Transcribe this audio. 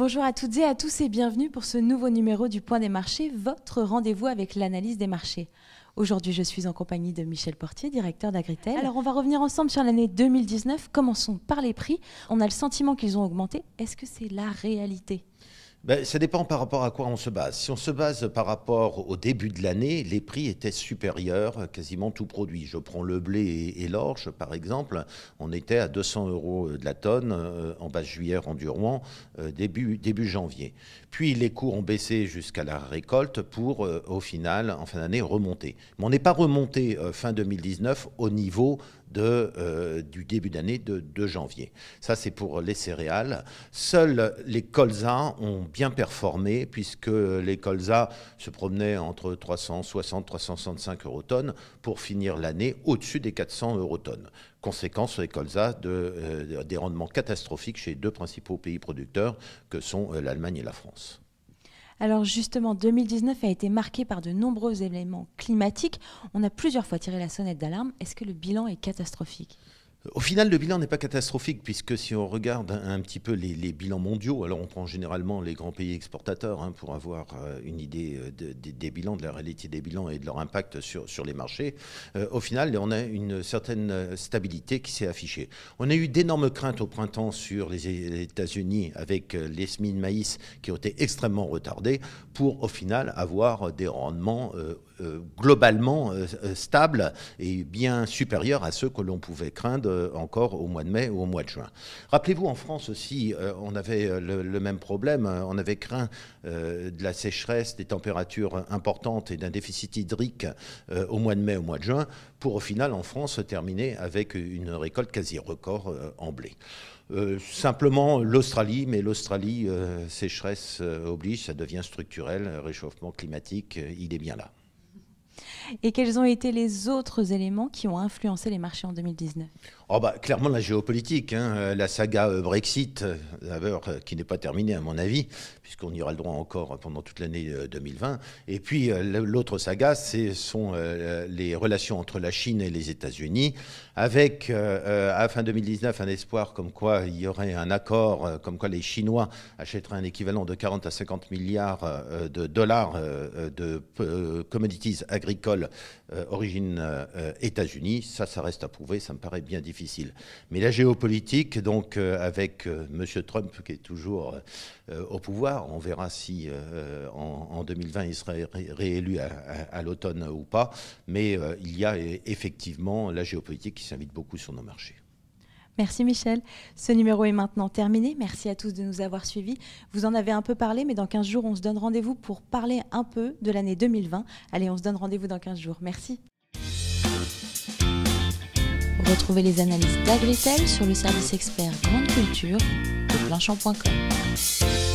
Bonjour à toutes et à tous et bienvenue pour ce nouveau numéro du Point des marchés, votre rendez-vous avec l'analyse des marchés. Aujourd'hui, je suis en compagnie de Michel Portier, directeur d'Agritel. Alors, on va revenir ensemble sur l'année 2019. Commençons par les prix. On a le sentiment qu'ils ont augmenté. Est-ce que c'est la réalité ben, ça dépend par rapport à quoi on se base. Si on se base par rapport au début de l'année, les prix étaient supérieurs, euh, quasiment tout produit. Je prends le blé et, l'orge, par exemple. On était à 200 euros de la tonne euh, en basse juillet, en Rouen, euh, début, début janvier. Puis les cours ont baissé jusqu'à la récolte pour, au final, en fin d'année, remonter. Mais on n'est pas remonté fin 2019 au niveau de, euh, du début d'année de, janvier. Ça, c'est pour les céréales. Seuls les colzas ont bien performé, puisque les colzas se promenaient entre 360-365 euros tonnes pour finir l'année au-dessus des 400 euros tonnes conséquence les colzas euh, des rendements catastrophiques chez les deux principaux pays producteurs que sont euh, l'Allemagne et la France. Alors justement, 2019 a été marqué par de nombreux événements climatiques. On a plusieurs fois tiré la sonnette d'alarme. Est-ce que le bilan est catastrophique au final, le bilan n'est pas catastrophique, puisque si on regarde un, petit peu les, bilans mondiaux, alors on prend généralement les grands pays exportateurs hein, pour avoir euh, une idée euh, des bilans, de la réalité des bilans et de leur impact sur, les marchés. Euh, au final, on a une certaine stabilité qui s'est affichée. On a eu d'énormes craintes au printemps sur les États-Unis avec les semis de maïs qui ont été extrêmement retardés pour au final avoir des rendements euh, globalement euh, euh, stable et bien supérieur à ceux que l'on pouvait craindre encore au mois de mai ou au mois de juin. Rappelez-vous, en France aussi, on avait le, même problème. Hein. On avait craint de la sécheresse, des températures importantes et d'un déficit hydrique au mois de mai, au mois de juin, pour au final, en France, terminer avec une récolte quasi record en blé. simplement l'Australie, mais l'Australie, sécheresse oblige, ça devient structurel, réchauffement climatique, il est bien là. Et quels ont été les autres éléments qui ont influencé les marchés en 2019 oh bah, Clairement, la géopolitique, hein, euh, la saga euh, Brexit, euh, qui n'est pas terminée à mon avis, puisqu'on y aura le droit encore pendant toute l'année 2020. Et puis, l'autre saga, ce sont les relations entre la Chine et les États-Unis, avec, à fin 2019, un espoir comme quoi il y aurait un accord, comme quoi les Chinois achèteraient un équivalent de 40 à 50 milliards de dollars de commodities agricoles euh, origine euh, États-Unis, ça, ça reste à prouver, ça me paraît bien difficile. Mais la géopolitique, donc euh, avec Monsieur M. Trump qui est toujours au pouvoir, on verra si en, 2020 il sera réélu à l'automne ou pas, mais il y a effectivement la géopolitique qui s'invite beaucoup sur nos marchés. Merci Michel. Ce numéro est maintenant terminé. Merci à tous de nous avoir suivis. Vous en avez un peu parlé, mais dans 15 jours, on se donne rendez-vous pour parler un peu de l'année 2020. Allez, on se donne rendez-vous dans 15 jours. Merci. Retrouvez les analyses d'Agritel sur le service expert Grande Culture de pleinchamp.com